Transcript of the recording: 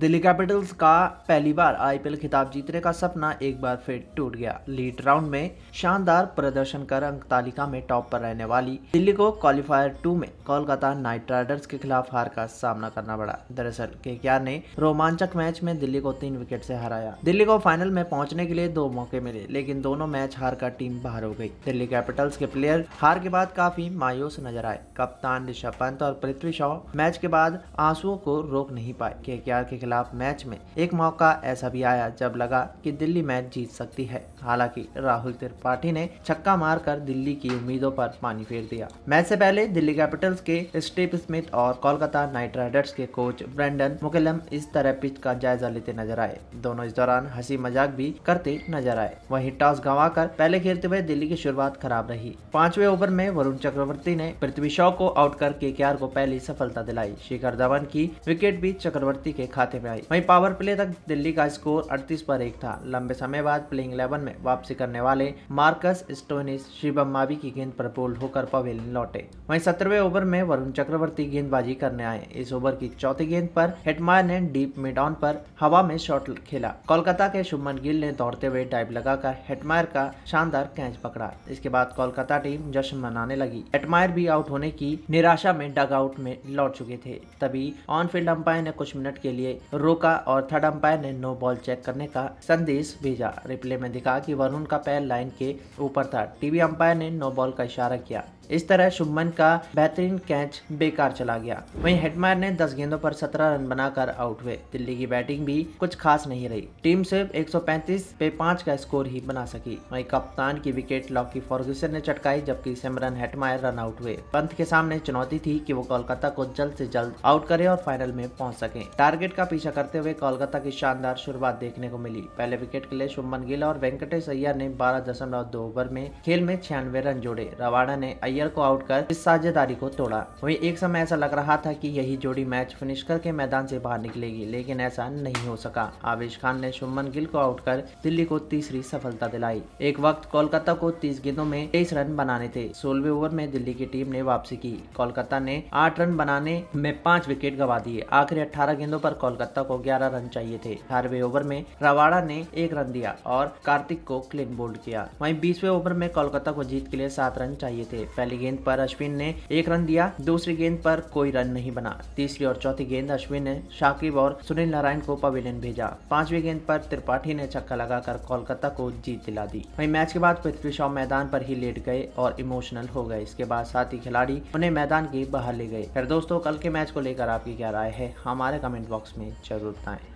Delhi Capitals का पहली बार IPL खिताब जीतने का सपना एक बार फिर टूट गया लीड राउंड में शानदार प्रदर्शन कर अंक तालिका में टॉप पर रहने वाली दिल्ली को क्वालिफायर टू में कोलकाता नाइट राइडर्स के खिलाफ हार का सामना करना पड़ा दरअसल के ने रोमांचक मैच में दिल्ली को तीन विकेट से हराया दिल्ली को फाइनल में पहुंचने के लिए दो मौके मिले लेकिन दोनों मैच हार कर टीम बाहर हो गई दिल्ली कैपिटल्स के प्लेयर हार के बाद काफी मायूस नजर आए कप्तान ऋषभ पंत और पृथ्वी शॉ मैच के बाद आंसुओं को रोक नहीं पाए के के खिलाफ मैच में एक मौका ऐसा भी आया जब लगा कि दिल्ली मैच जीत सकती है हालांकि राहुल त्रिपाठी ने छक्का मारकर दिल्ली की उम्मीदों पर पानी फेर दिया मैच से पहले दिल्ली कैपिटल्स के स्टीव स्मिथ और कोलकाता नाइट राइडर्स के कोच ब्रेंडन मुकेलम इस तरह पिच का जायजा लेते नजर आए दोनों इस दौरान हंसी मजाक भी करते नजर आए वहीं टॉस गंवा पहले खेलते हुए दिल्ली की शुरुआत खराब रही पांचवें ओवर में वरुण चक्रवर्ती ने पृथ्वी शॉ को आउट कर के को पहली सफलता दिलाई शिखर धवन की विकेट भी चक्रवर्ती के खाते खाते में आई वहीं पावर प्ले तक दिल्ली का स्कोर अड़तीस पर एक था लंबे समय बाद प्लेइंग इलेवन में वापसी करने वाले मार्कस स्टोनिस शिवम मावी की गेंद पर बोल्ड होकर पवेलियन लौटे वहीं सत्रहवें ओवर में वरुण चक्रवर्ती गेंदबाजी करने आए इस ओवर की चौथी गेंद पर हेटमायर ने डीप मिड ऑन पर हवा में शॉट खेला कोलकाता के शुभमन गिल ने दौड़ते हुए डाइव लगाकर हेटमायर का शानदार कैच पकड़ा इसके बाद कोलकाता टीम जश्न मनाने लगी हेटमायर भी आउट होने की निराशा में डग आउट में लौट चुके थे तभी ऑन फील्ड अंपायर ने कुछ मिनट के लिए रोका और थर्ड अंपायर ने नो बॉल चेक करने का संदेश भेजा रिप्ले में दिखा कि वरुण का पैर लाइन के ऊपर था टीवी अंपायर ने नो बॉल का इशारा किया इस तरह शुभमन का बेहतरीन कैच बेकार चला गया वहीं हेटमायर ने 10 गेंदों पर 17 रन बनाकर आउट हुए दिल्ली की बैटिंग भी कुछ खास नहीं रही टीम सिर्फ 135 पे 5 का स्कोर ही बना सकी वहीं कप्तान की विकेट लॉकी फॉर्ग्यूसन ने चटकाई जबकि सिमरन हेटमायर रन आउट हुए पंत के सामने चुनौती थी की वो कोलकाता को जल्द ऐसी जल्द आउट करे और फाइनल में पहुँच सके टारगेट का पीछा करते हुए कोलकाता की शानदार शुरुआत देखने को मिली पहले विकेट के लिए शुभमन गिल और वेंकटेश अय्यर ने बारह ओवर में खेल में छियानवे रन जोड़े रवाड़ा ने अय्यर को आउट कर इस साझेदारी को तोड़ा वही एक समय ऐसा लग रहा था कि यही जोड़ी मैच फिनिश करके मैदान से बाहर निकलेगी लेकिन ऐसा नहीं हो सका आवेश खान ने शुभमन गिल को आउट कर दिल्ली को तीसरी सफलता दिलाई एक वक्त कोलकाता को तीस गेंदों में तेईस रन बनाने थे सोलवे ओवर में दिल्ली की टीम ने वापसी की कोलकाता ने आठ रन बनाने में पांच विकेट गवा दिए आखिरी अठारह गेंदों पर कोलकाता को ग्यारह रन चाहिए थे अठारहवे ओवर में रवाड़ा ने एक रन दिया और कार्तिक को क्लीन बोल्ड किया वहीं बीसवे ओवर में कोलकाता को जीत के लिए सात रन चाहिए थे पहली गेंद पर अश्विन ने एक रन दिया दूसरी गेंद पर कोई रन नहीं बना तीसरी और चौथी गेंद अश्विन ने शाकिब और सुनील नारायण को पवेलियन भेजा पांचवी गेंद पर त्रिपाठी ने छक्का लगाकर कोलकाता को जीत दिला दी वही मैच के बाद पृथ्वी शॉ मैदान पर ही लेट गए और इमोशनल हो गए इसके बाद ही खिलाड़ी उन्हें मैदान के बाहर ले गए फिर दोस्तों कल के मैच को लेकर आपकी क्या राय है हमारे कमेंट बॉक्स में जरूर बताएं